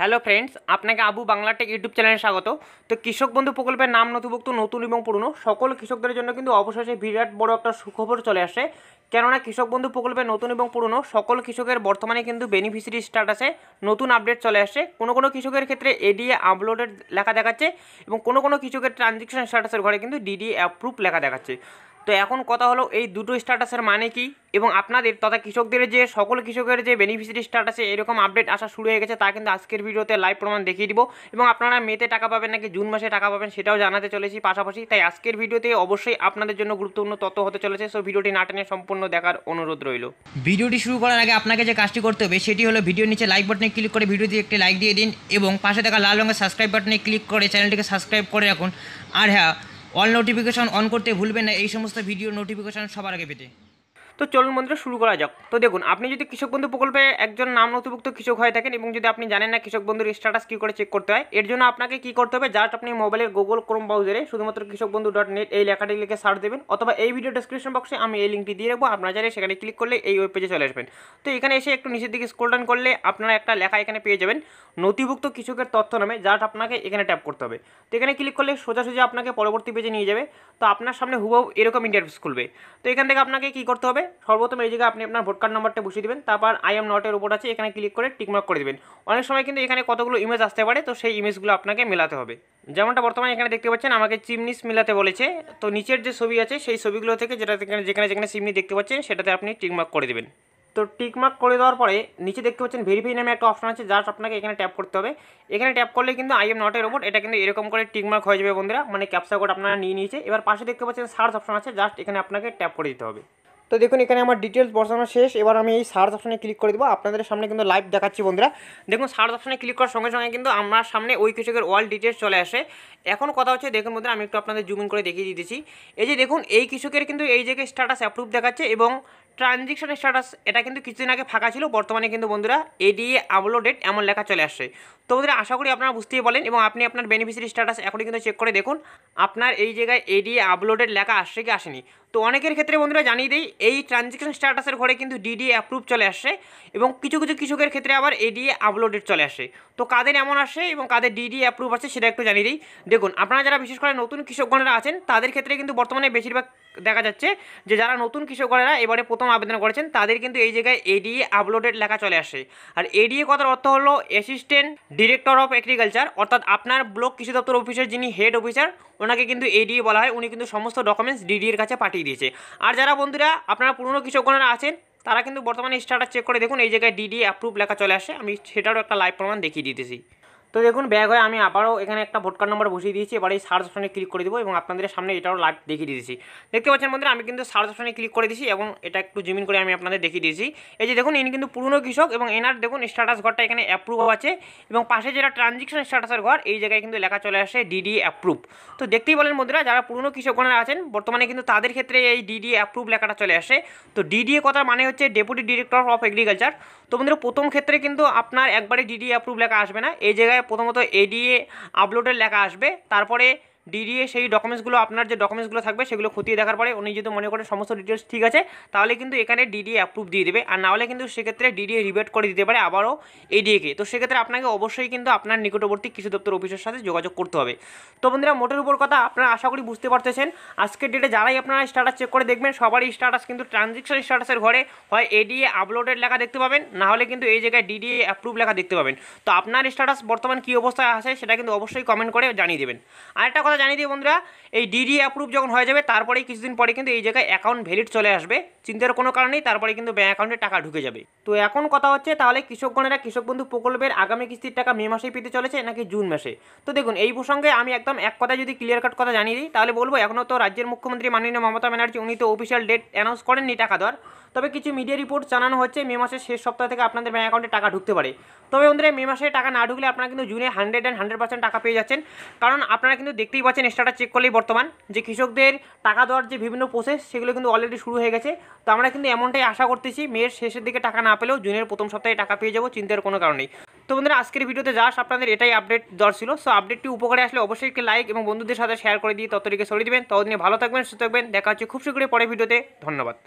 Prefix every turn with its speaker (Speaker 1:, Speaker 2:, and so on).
Speaker 1: hello friends আপনাকে Abu Bangla YouTube চ্যানেলে স্বাগত তো কৃষক বন্ধু প্রকল্পের নাম নথিভুক্ত নতুন এবং পুরনো সকল কৃষকদের জন্য কিন্তু অবশেষে বিরাট বড় একটা সুখবর চলে আসে কেননা কৃষক বন্ধু প্রকল্পে নতুন এবং পুরনো সকল কৃষকের বর্তমানে কিন্তু বেনিফিশিয়ারি স্ট্যাটাসে নতুন আপডেট চলে আসে কোনো কোনো কৃষকের ক্ষেত্রে এডিএ আপলোডের লেখা দেখাচ্ছে এবং কোনো কোনো কৃষকের ট্রানজেকশন স্ট্যাটাসের ঘরে কিন্তু ডিডি অ্যাপ্রুভ লেখা দেখাচ্ছে তো এখন কথা হলো এই দুটো স্ট্যাটাসের মানে কি এবং আপনাদের তথা কৃষকদের যে সকল কৃষকের যে বেনিফিশিয়ারি স্ট্যাটাসে এরকম আপডেট আসা শুরু হয়ে গেছে তা কিন্তু আজকের ভিডিওতে লাইভ প্রমাণ দেখিয়ে দিব এবং আপনারা মেতে টাকা পাবেন নাকি জুন মাসে টাকা পাবেন সেটাও জানাতে চলেছি পাশাপাশি তাই আজকের ভিডিওতে অবশ্যই আপনাদের জন্য গুরুত্বপূর্ণ তথ্য হতে চলেছে সো ভিডিওটি না টেনে সম্পূর্ণ দেখার অনুরোধ রইল ভিডিওটি শুরু করার আগে আপনাকে যে কাজটি করতে হবে সেটি হলো ভিডিওর নিচে লাইক বাটনে ক্লিক করে ভিডিওতে একটি লাইক দিয়ে দিন এবং পাশে থাকা লাল রঙের সাবস্ক্রাইব বাটনে ক্লিক করে চ্যানেলটিকে সাবস্ক্রাইব করে রাখুন আর হ্যাঁ অল নোটিফিকেশন অন করতে ভুলবেন না এই সমস্ত ভিডিও নোটিফিকেশন সবার আগে পেতে তো চলুন বন্ধুরা শুরু করা যাক তো দেখুন আপনি যদি কৃষক বন্ধু প্রকল্পে একজন নাম নথিভুক্ত কৃষক হয়ে থাকেন এবং যদি আপনি জানেন না কৃষক বন্ধুর স্ট্যাটাস কী করে চেক করতে হয় এর জন্য আপনাকে কী করতে হবে জাস্ট আপনি মোবাইলের গুগল ক্রোম ব্রাউজারে শুধুমাত্র কৃষক বন্ধু ডট নেট এই লেখাটি লিখে সার্চ দেবেন অথবা এই ভিডিও ডিসক্রিপশন বক্সে আমি এই লিঙ্কটি দিয়ে রাখবো আপনারা চাইলে সেখানে ক্লিক করলে এই ওয়েব পেজে চলে আসবেন তো এখানে এসে একটু নিচের দিকে স্ক্রোল ডাউন করলে আপনারা একটা লেখা এখানে পেয়ে যাবেন নথিভুক্ত কৃষকের তথ্য নামে জাস্ট আপনাকে এখানে ট্যাপ করতে হবে তো এখানে ক্লিক করলে সোজাসুজি আপনাকে পরবর্তী পেজে নিয়ে যাবে তো আপনার সামনে হুবহু এরকম ইন্টারভিউ খুলবে তো এখান থেকে আপনাকে কী করতে হবে সর্বপ্রথম এই জায়গায় আপনি আপনার ভোট কার্ড নাম্বারটা বসিয়ে দেবেন তারপর আই এম নটের উপর আছে এখানে ক্লিক করে টিকমার্ক করে দেবেন অনেক সময় কিন্তু এখানে কতগুলো ইমেজ আসতে পারে তো সেই ইমেজগুলো আপনাকে মেলাতে হবে যেমনটা বর্তমানে এখানে দেখতে পাচ্ছেন আমাকে চিমনিস মেলাতে বলেছে তো নিচের যে ছবি আছে সেই ছবিগুলো থেকে যেটা যেখানে যেখানে চিমনি দেখতে পাচ্ছেন সেটাতে আপনি টিকমার্ক করে দেবেন তো টিকমার্ক করে দেওয়ার পরে নিচে দেখতে পাচ্ছেন ভেরিফাই নামে একটা অপশন আছে যার আপনাকে এখানে ট্যাপ করতে হবে এখানে ট্যাপ করলে কিন্তু আই এম নটের ওপর এটা কিন্তু এরকম করে টিকমার্ক হয়ে যাবে বন্ধুরা মানে ক্যাপসা কোড আপনারা নিয়ে নিয়েছে এবার পাশে দেখতে পাচ্ছেন সার্চ অপশন আছে জাস্ট এখানে আপনাকে ট্যাপ করে দিতে হবে তো দেখুন এখানে আমার ডিটেলস বসানো শেষ এবার আমি এই সার্চ অপশানে ক্লিক করে দেবো আপনাদের সামনে কিন্তু লাইভ দেখাচ্ছি বন্ধুরা দেখুন সার্চ অপশানে ক্লিক করার সঙ্গে সঙ্গে কিন্তু আমার সামনে ওই কৃষকের অল ডিটেলস চলে আসে এখন কথা হচ্ছে দেখুন বন্ধুরা আমি একটু আপনাদের জুম ইন করে দেখিয়ে দিতেছি এই যে দেখুন এই কৃষকের কিন্তু এই জায়গায় স্ট্যাটাস অ্যাপ্রুভ দেখাচ্ছে এবং ট্রানজেকশন স্ট্যাটাস এটা কিন্তু কিছুদিন আগে ফাঁকা ছিল বর্তমানে কিন্তু বন্ধুরা এডিএ আপলোডেড এমন লেখা চলে আসছে তো বন্ধুরা আশা করি আপনারা বুঝতেই বলেন এবং আপনি আপনার বেনিফিসিয়ারি স্ট্যাটাস এখনই কিন্তু চেক করে দেখুন আপনার এই জায়গায় এডিএ আপলোডেড লেখা আসছে কি আসেনি তো অনেকের ক্ষেত্রে বন্ধুরা জানিয়ে দেই এই ট্রানজেকশন স্ট্যাটাসের ঘরে কিন্তু ডিডিএ অ্যাপ্রুভ চলে আসে এবং কিছু কিছু কৃষকের ক্ষেত্রে আবার এডিএ আপলোডেড চলে আসে তো কাদের এমন আসে এবং কাদের ডিডিএ অ্যাপ্রুভ আছে সেটা একটু জানিয়ে দিই দেখুন আপনারা যারা বিশেষ করে নতুন কৃষকগণরা আছেন তাদের ক্ষেত্রে কিন্তু বর্তমানে বেশিরভাগ দেখা যাচ্ছে যে যারা নতুন কৃষকরা এবারে প্রথম আবেদন করেছেন তাদের কিন্তু এই জায়গায় এডিএ আপলোডেড লেখা চলে আসে আর এডিএ কথার অর্থ হলো অ্যাসিস্ট্যান্ট ডিরেক্টর অফ এগ্রিকালচার অর্থাৎ আপনার ব্লক কৃষি দপ্তর অফিসের যিনি হেড অফিসার ওনাকে কিন্তু এডিএ বলা হয় উনি কিন্তু সমস্ত ডকুমেন্টস ডিডি এর কাছে পাঠিয়ে দিয়েছে আর যারা বন্ধুরা আপনারা পুরনো কৃষকগণেরা আছেন তারা কিন্তু বর্তমানে স্টার্টার চেক করে দেখুন এই জায়গায় ডিডিএ অ্যাপ্রুভ লেখা চলে আসে আমি সেটারও একটা লাইভ প্রমাণ দেখিয়ে দিতেছি তো দেখুন ব্যাগ হয়ে আমি আবারও এখানে একটা ভোট কার্ড নাম্বার বসিয়ে দিয়েছি এবার এই সার্চ অপশানে ক্লিক করে দেবো এবং আপনাদের সামনে এটাও লাইভ দেখিয়ে দিয়েছি দেখতে পাচ্ছেন বন্ধুরা আমি কিন্তু সার্চ অপশানে ক্লিক করে দিয়েছি এবং এটা একটু জিমিন করে আমি আপনাদের দেখিয়ে দিয়েছি এই যে দেখুন ইনি কিন্তু পুরনো কৃষক এবং এনার দেখুন স্ট্যাটাস ঘরটা এখানে অ্যাপ্রুভ আছে এবং পাশে যেটা ট্রানজেকশন স্ট্যাটাসের ঘর এই জায়গায় কিন্তু লেখা চলে আসে ডিডি অ্যাপ্রুভ তো দেখতেই বলেন বন্ধুরা যারা পুরনো কৃষকগণরা আছেন বর্তমানে কিন্তু তাদের ক্ষেত্রে এই ডিডি অ্যাপ্রুভ লেখাটা চলে আসে তো ডিডিএ কথার মানে হচ্ছে ডেপুটি ডিরেক্টর অফ এগ্রিকালচার তো বন্ধুরা প্রথম ক্ষেত্রে কিন্তু আপনার একবারে ডিডি অ্যাপ্রুভ লেখা আসবে না এই জায়গায় প্রথমত এডিএ আপলোডের লেখা আসবে তারপরে ডিডিএ সেই ডকুমেন্টসগুলো আপনার যে ডকুমেন্টসগুলো থাকবে সেগুলো খতিয়ে দেখার পরে উনি যদি মনে করেন সমস্ত ডিটেলস ঠিক আছে তাহলে কিন্তু এখানে ডিডিএ অ্যাপ্রুভ দিয়ে দেবে আর নাহলে কিন্তু সেক্ষেত্রে ডিডিএ রিবেট করে দিতে পারে আবারও এডিএকে তো সেক্ষেত্রে আপনাকে অবশ্যই কিন্তু আপনার নিকটবর্তী কৃষি দপ্তর অফিসের সাথে যোগাযোগ করতে হবে তো বন্ধুরা মোটের উপর কথা আপনারা আশা করি বুঝতে পারতেছেন আজকের ডেটে যারাই আপনারা স্ট্যাটাস চেক করে দেখবেন সবারই স্ট্যাটাস কিন্তু ট্রানজেকশন স্ট্যাটাসের ঘরে হয় এডিএ আপলোডেড লেখা দেখতে পাবেন নাহলে কিন্তু এই জায়গায় ডিডিএ অ্যাপ্রুভ লেখা দেখতে পাবেন তো আপনার স্ট্যাটাস বর্তমান কী অবস্থায় আছে সেটা কিন্তু অবশ্যই কমেন্ট করে জানিয়ে দেবেন আরেকটা কথা কথা জানিয়ে দিই বন্ধুরা এই ডিডি অ্যাপ্রুভ যখন হয়ে যাবে তারপরেই কিছুদিন পরে কিন্তু এই জায়গায় অ্যাকাউন্ট ভ্যালিড চলে আসবে চিন্তার কোনো কারণেই তারপরে কিন্তু ব্যাঙ্ক অ্যাকাউন্টে টাকা ঢুকে যাবে তো এখন কথা হচ্ছে তাহলে কৃষকগণেরা কৃষক বন্ধু প্রকল্পের আগামী কিস্তির টাকা মে মাসেই পেতে চলেছে নাকি জুন মাসে তো দেখুন এই প্রসঙ্গে আমি একদম এক কথায় যদি ক্লিয়ার কাট কথা জানিয়ে দিই তাহলে বলবো এখনও তো রাজ্যের মুখ্যমন্ত্রী মাননীয় মমতা ব্যানার্জি উনি তো অফিসিয়াল ডেট অ্যানাউন্স করেননি টাকা দেওয়ার তবে কিছু মিডিয়া রিপোর্ট জানানো হচ্ছে মে মাসের শেষ সপ্তাহ থেকে আপনাদের ব্যাঙ্ক অ্যাকাউন্টে টাকা ঢুকতে পারে তবে বন্ধুরা মে মাসে টাকা না ঢুকলে আপনারা কিন্তু জুনে হান্ড্রেড অ্যান্ড হান্ড্রেড পার্সেন্ট টাকা পেয়ে যাচ্ছেন কারণ আপনারা কিন্তু দেখতেই পাচ্ছেন স্ট্যাটাস চেক করলেই বর্তমান যে কৃষকদের টাকা দেওয়ার যে বিভিন্ন প্রসেস সেগুলো কিন্তু অলরেডি শুরু হয়ে গেছে তো আমরা কিন্তু এমনটাই আশা করতেছি মেয়ের শেষের দিকে টাকা না পেলেও জুনের প্রথম সপ্তাহে টাকা পেয়ে যাবো চিন্তার কোনো কারণ নেই তো বন্ধুরা আজকের ভিডিওতে যা আপনাদের এটাই আপডেট দেওয়ার ছিল সো আপডেটটি উপকারে আসলে অবশ্যই একটি লাইক এবং বন্ধুদের সাথে শেয়ার করে দিয়ে ততটিকে সরিয়ে দেবেন ততদিনে ভালো থাকবেন সুস্থ থাকবেন দেখা হচ্ছে খুব শীঘ্রই পরে ভিডিওতে ধন্যবাদ